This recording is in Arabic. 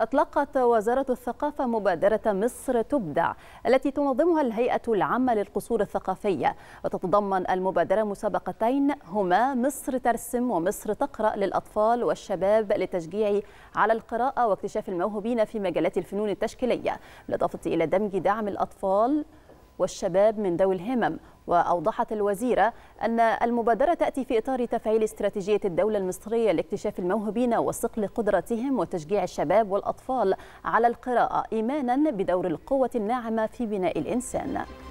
أطلقت وزارة الثقافة مبادرة مصر تبدع التي تنظمها الهيئة العامة للقصور الثقافية وتتضمن المبادرة مسابقتين هما مصر ترسم ومصر تقرأ للأطفال والشباب للتشجيع على القراءة واكتشاف الموهوبين في مجالات الفنون التشكيلية بالإضافة إلى دمج دعم الأطفال والشباب من ذوي الهمم وأوضحت الوزيرة أن المبادرة تأتي في إطار تفعيل استراتيجية الدولة المصرية لاكتشاف الموهوبين وصقل قدرتهم وتشجيع الشباب والأطفال على القراءة إيمانا بدور القوة الناعمة في بناء الإنسان